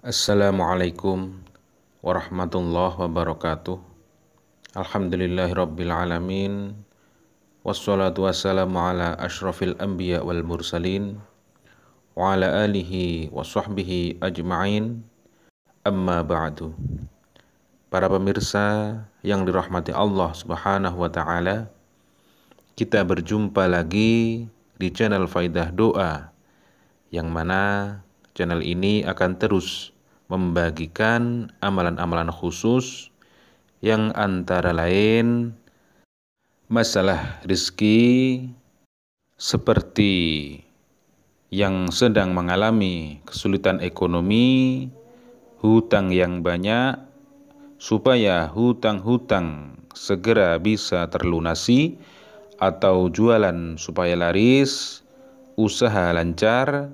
Assalamualaikum warahmatullahi wabarakatuh Alhamdulillahirabbil alamin Wassalatu wassalamu ala ashrafil anbiya wal mursalin Wa ala alihi wa sahbihi ajma'in Amma ba'du para pemirsa yang dirahmati Allah Subhanahu wa taala. Kita berjumpa lagi di channel Faidah Doa yang mana channel ini akan terus membagikan amalan-amalan khusus yang antara lain masalah rizki seperti yang sedang mengalami kesulitan ekonomi, hutang yang banyak, supaya hutang-hutang segera bisa terlunasi atau jualan supaya laris, usaha lancar,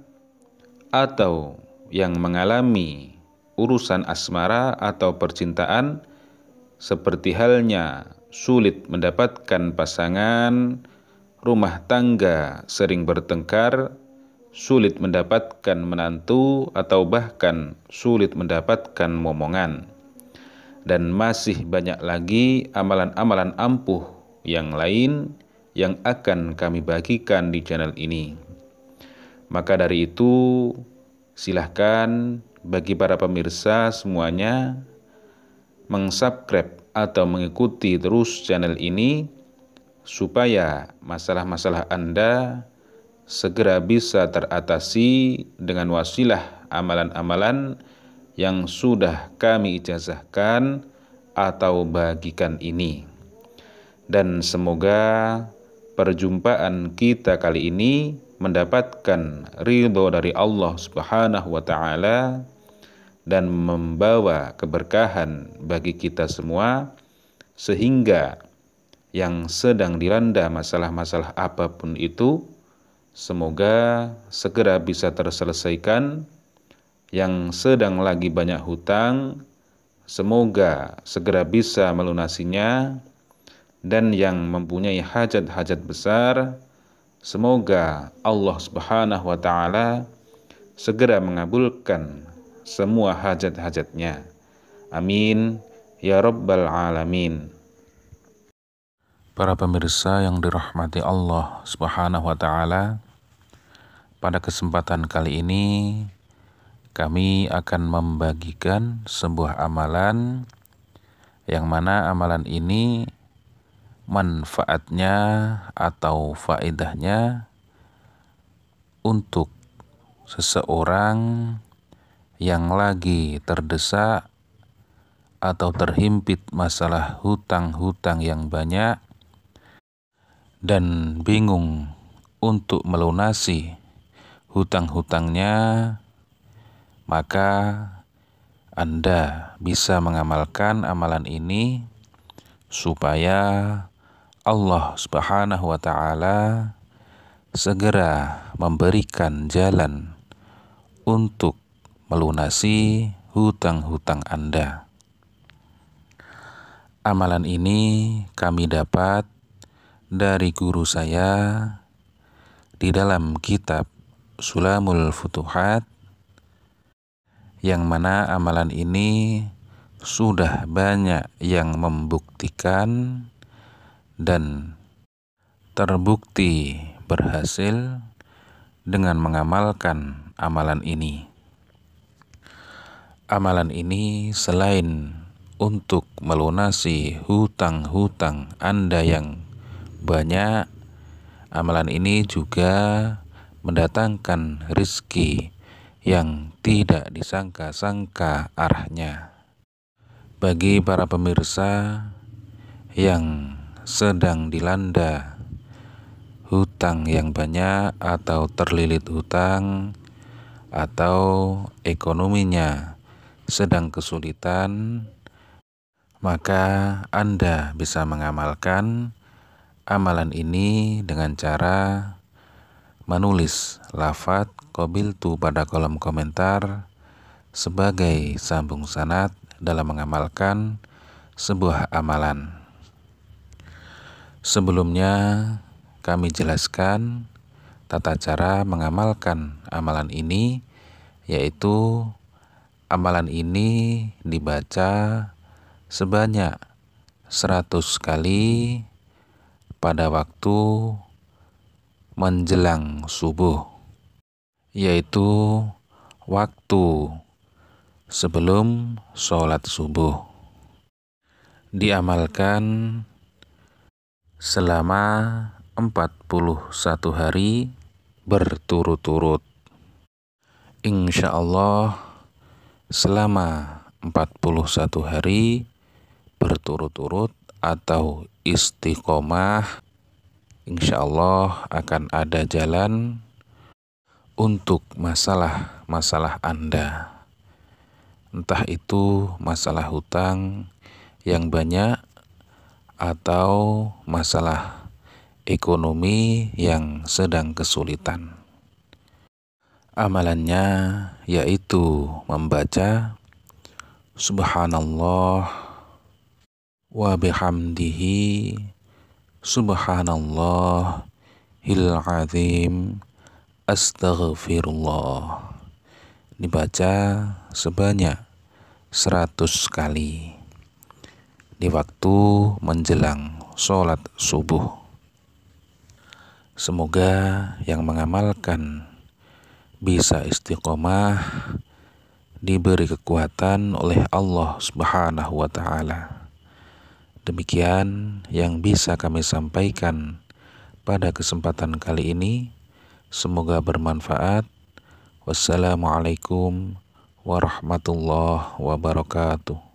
atau yang mengalami urusan asmara atau percintaan seperti halnya sulit mendapatkan pasangan, rumah tangga sering bertengkar, sulit mendapatkan menantu atau bahkan sulit mendapatkan momongan dan masih banyak lagi amalan-amalan ampuh yang lain yang akan kami bagikan di channel ini. Maka dari itu, silahkan bagi para pemirsa semuanya mengsubscribe atau mengikuti terus channel ini supaya masalah-masalah Anda segera bisa teratasi dengan wasilah amalan-amalan yang sudah kami ijazahkan atau bagikan ini. Dan semoga perjumpaan kita kali ini mendapatkan ridho dari Allah Subhanahu wa taala dan membawa keberkahan bagi kita semua sehingga yang sedang dilanda masalah-masalah apapun itu semoga segera bisa terselesaikan yang sedang lagi banyak hutang, semoga segera bisa melunasinya, dan yang mempunyai hajat-hajat besar, semoga Allah Subhanahu wa Ta'ala segera mengabulkan semua hajat-hajatnya. Amin ya Rabbal 'Alamin. Para pemirsa yang dirahmati Allah Subhanahu wa Ta'ala, pada kesempatan kali ini kami akan membagikan sebuah amalan yang mana amalan ini manfaatnya atau faedahnya untuk seseorang yang lagi terdesak atau terhimpit masalah hutang-hutang yang banyak dan bingung untuk melunasi hutang-hutangnya maka Anda bisa mengamalkan amalan ini supaya Allah Subhanahu wa taala segera memberikan jalan untuk melunasi hutang-hutang Anda. Amalan ini kami dapat dari guru saya di dalam kitab Sulamul Futuhat yang mana amalan ini sudah banyak yang membuktikan dan terbukti berhasil dengan mengamalkan amalan ini. Amalan ini selain untuk melunasi hutang-hutang Anda yang banyak, amalan ini juga mendatangkan rizki yang tidak disangka-sangka arahnya. Bagi para pemirsa yang sedang dilanda hutang yang banyak atau terlilit hutang atau ekonominya sedang kesulitan, maka Anda bisa mengamalkan amalan ini dengan cara menulis lafat tu pada kolom komentar sebagai sambung sanat dalam mengamalkan sebuah amalan. Sebelumnya kami jelaskan tata cara mengamalkan amalan ini yaitu amalan ini dibaca sebanyak 100 kali pada waktu menjelang subuh, yaitu waktu sebelum sholat subuh. Diamalkan selama 41 hari berturut-turut. Insya Allah selama 41 hari berturut-turut atau istiqomah insya Allah akan ada jalan untuk masalah-masalah Anda. Entah itu masalah hutang yang banyak atau masalah ekonomi yang sedang kesulitan. Amalannya yaitu membaca Subhanallah Wa'bihamdihi. Subhanallahil azim Astaghfirullah Dibaca sebanyak 100 kali Di waktu menjelang sholat subuh Semoga yang mengamalkan bisa istiqomah diberi kekuatan oleh Allah Subhanahu wa taala. Demikian yang bisa kami sampaikan pada kesempatan kali ini. Semoga bermanfaat. Wassalamualaikum warahmatullahi wabarakatuh.